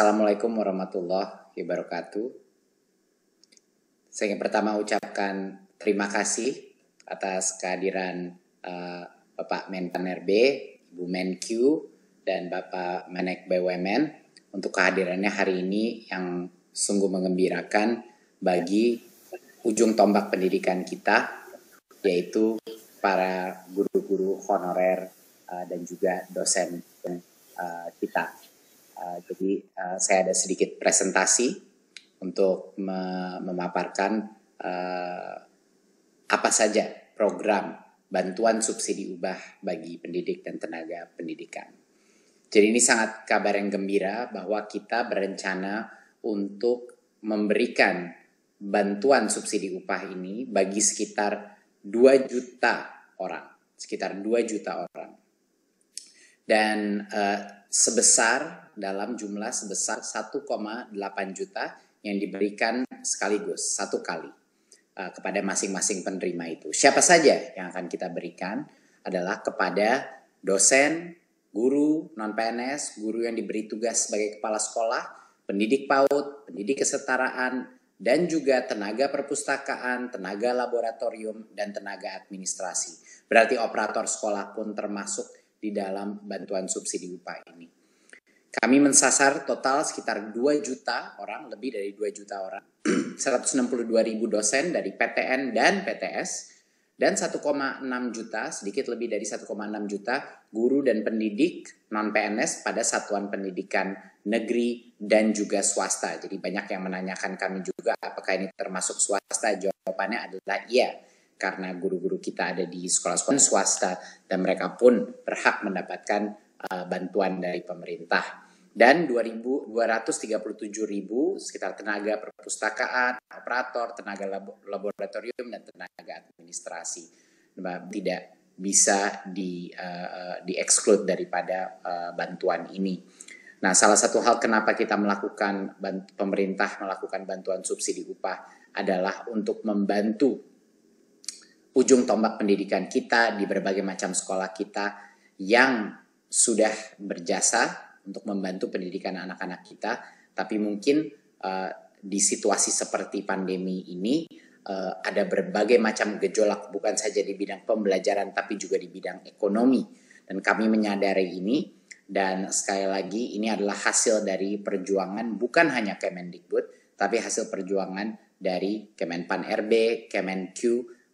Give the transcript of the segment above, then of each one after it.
Assalamualaikum warahmatullahi wabarakatuh. Saya ingin pertama ucapkan terima kasih atas kehadiran uh, Bapak Menpan RB, Ibu Menq, dan Bapak Menek BUMN untuk kehadirannya hari ini yang sungguh mengembirakan bagi ujung tombak pendidikan kita, yaitu para guru-guru honorer uh, dan juga dosen uh, kita Eh, jadi uh, saya ada sedikit presentasi untuk me memaparkan uh, apa saja program bantuan subsidi ubah bagi pendidik dan tenaga pendidikan. Jadi ini sangat kabar yang gembira bahwa kita berencana untuk memberikan bantuan subsidi upah ini bagi sekitar 2 juta orang, sekitar 2 juta orang. Dan uh, sebesar dalam jumlah sebesar 1,8 juta yang diberikan sekaligus satu kali eh, kepada masing-masing penerima itu. Siapa saja yang akan kita berikan adalah kepada dosen, guru non PNS, guru yang diberi tugas sebagai kepala sekolah, pendidik PAUD, pendidik kesetaraan, dan juga tenaga perpustakaan, tenaga laboratorium, dan tenaga administrasi. Berarti operator sekolah pun termasuk di dalam bantuan subsidi upah ini. Kami mensasar total sekitar 2 juta orang, lebih dari 2 juta orang, 162 ribu dosen dari PTN dan PTS, dan 1,6 juta, sedikit lebih dari 1,6 juta guru dan pendidik non-PNS pada satuan pendidikan negeri dan juga swasta. Jadi banyak yang menanyakan kami juga apakah ini termasuk swasta, jawabannya adalah iya karena guru-guru kita ada di sekolah-sekolah hmm. swasta dan mereka pun berhak mendapatkan uh, bantuan dari pemerintah. Dan 2.237.000 sekitar tenaga perpustakaan, operator, tenaga laboratorium, dan tenaga administrasi nah, tidak bisa di, uh, eh, di-exclude daripada uh, bantuan ini. Nah, salah satu hal kenapa kita melakukan pemerintah melakukan bantuan subsidi upah adalah untuk membantu ujung tombak pendidikan kita di berbagai macam sekolah kita yang sudah berjasa untuk membantu pendidikan anak-anak kita, tapi mungkin uh, di situasi seperti pandemi ini uh, ada berbagai macam gejolak bukan saja di bidang pembelajaran tapi juga di bidang ekonomi dan kami menyadari ini dan sekali lagi ini adalah hasil dari perjuangan bukan hanya Kemendikbud tapi hasil perjuangan dari Kemenpan RB, Kemenq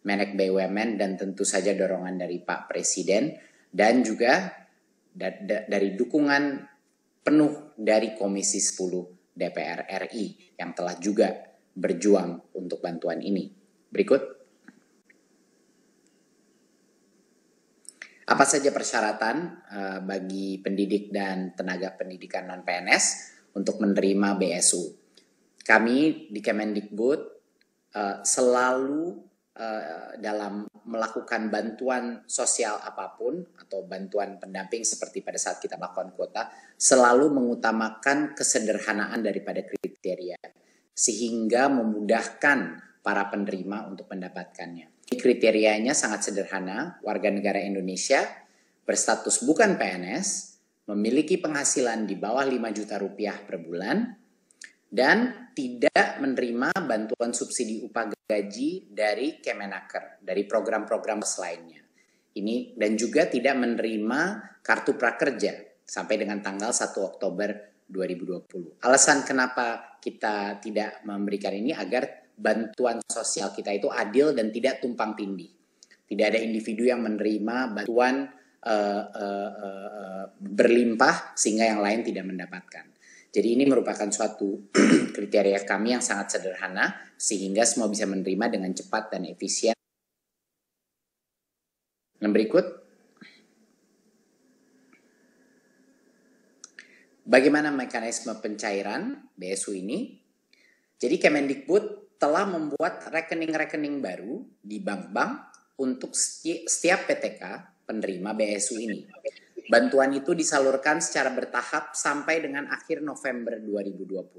Menek BUMN dan tentu saja dorongan dari Pak Presiden dan juga dari dukungan penuh dari Komisi 10 DPR RI yang telah juga berjuang untuk bantuan ini. Berikut. apa saja persyaratan eh, bagi pendidik dan tenaga pendidikan non PNS untuk menerima BSU. Kami di Kemendikbud eh, selalu Eh, dalam melakukan bantuan sosial apapun atau bantuan pendamping seperti pada saat kita melakukan kuota selalu mengutamakan kesederhanaan daripada kriteria sehingga memudahkan para penerima untuk mendapatkannya. Kriterianya sangat sederhana, warga negara Indonesia berstatus bukan PNS, memiliki penghasilan di bawah 5 juta rupiah per bulan, dan tidak menerima bantuan subsidi upah gaji dari Kemenaker, dari program-program selainnya Ini dan juga tidak menerima kartu prakerja sampai dengan tanggal 1 Oktober 2020. Alasan kenapa kita tidak memberikan ini agar bantuan sosial kita itu adil dan tidak tumpang tindih. Tidak ada individu yang menerima bantuan uh, uh, uh, berlimpah sehingga yang lain tidak mendapatkan. Jadi ini merupakan suatu kriteria kami yang sangat sederhana sehingga semua bisa menerima dengan cepat dan efisien. Yang berikut, bagaimana mekanisme pencairan BSU ini? Jadi Kemendikbud telah membuat rekening-rekening baru di bank-bank untuk setiap PTK penerima BSU ini. Bantuan itu disalurkan secara bertahap sampai dengan akhir November 2020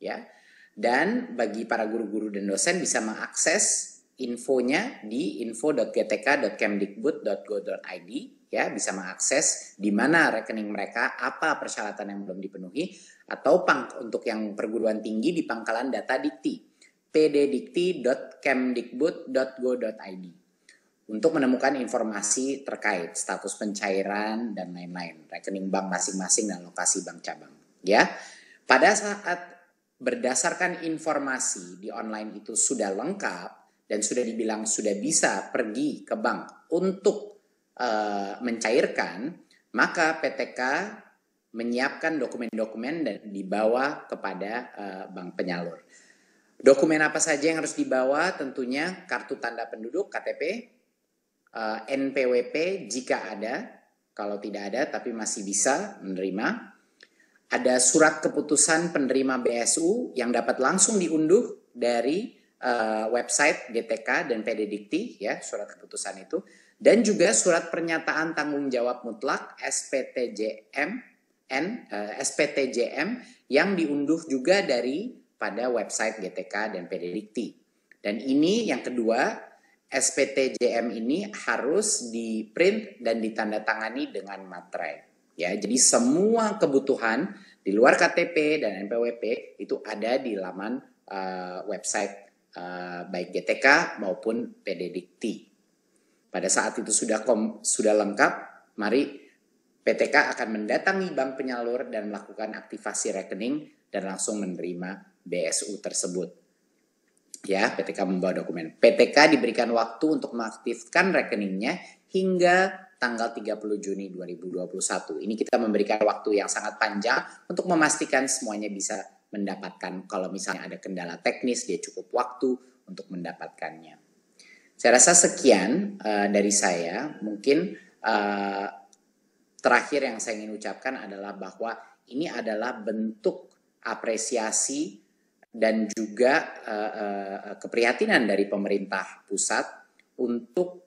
ya. Dan bagi para guru-guru dan dosen bisa mengakses infonya di info.gtk.kemdikbud.go.id ya bisa mengakses di mana rekening mereka, apa persyaratan yang belum dipenuhi atau pang untuk yang perguruan tinggi di pangkalan data dikti pddikti.kemdikbud.go.id untuk menemukan informasi terkait status pencairan dan lain-lain, rekening bank masing-masing dan lokasi bank cabang. Ya, pada saat berdasarkan informasi di online itu sudah lengkap dan sudah dibilang sudah bisa pergi ke bank untuk e, mencairkan, maka PTK menyiapkan dokumen-dokumen dan dibawa kepada e, bank penyalur. Dokumen apa saja yang harus dibawa? Tentunya kartu tanda penduduk (KTP), uh, eh, NPWP jika ada, kalau tidak ada tapi masih bisa menerima. Ada surat keputusan penerima BSU yang dapat langsung diunduh dari uh, website GTK dan PD Dikti ya surat keputusan itu dan juga surat pernyataan tanggung jawab mutlak SPTJM N uh, eh, SPTJM yang diunduh juga dari pada website GTK dan PD Dikti. Dan ini yang kedua SPTJM ini harus di print dan ditandatangani dengan materai. Ya, jadi semua kebutuhan di luar KTP dan NPWP itu ada di laman uh, website uh, baik GTK maupun PDDikti. Pada saat itu sudah kom, sudah lengkap, mari PTK akan mendatangi bank penyalur dan melakukan aktivasi rekening dan langsung menerima BSU tersebut ya PTK membawa dokumen. PTK diberikan waktu untuk mengaktifkan rekeningnya hingga tanggal 30 Juni 2021. Ini kita memberikan waktu yang sangat panjang untuk memastikan semuanya bisa mendapatkan kalau misalnya ada kendala teknis dia cukup waktu untuk mendapatkannya. Saya rasa sekian uh, dari saya. Mungkin uh, terakhir yang saya ingin ucapkan adalah bahwa ini adalah bentuk apresiasi dan juga uh, uh, keprihatinan dari pemerintah pusat untuk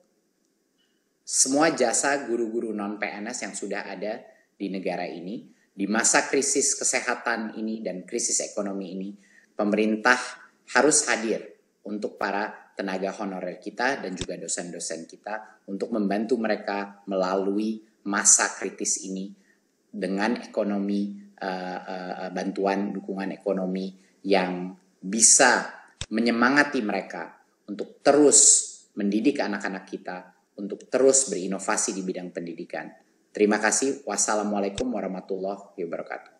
semua jasa guru-guru non PNS yang sudah ada di negara ini di masa krisis kesehatan ini dan krisis ekonomi ini pemerintah harus hadir untuk para tenaga honorer kita dan juga dosen-dosen kita untuk membantu mereka melalui masa kritis ini dengan ekonomi uh, uh, bantuan dukungan ekonomi yang bisa menyemangati mereka untuk terus mendidik anak-anak kita untuk terus berinovasi di bidang pendidikan. Terima kasih. Wassalamualaikum warahmatullahi wabarakatuh.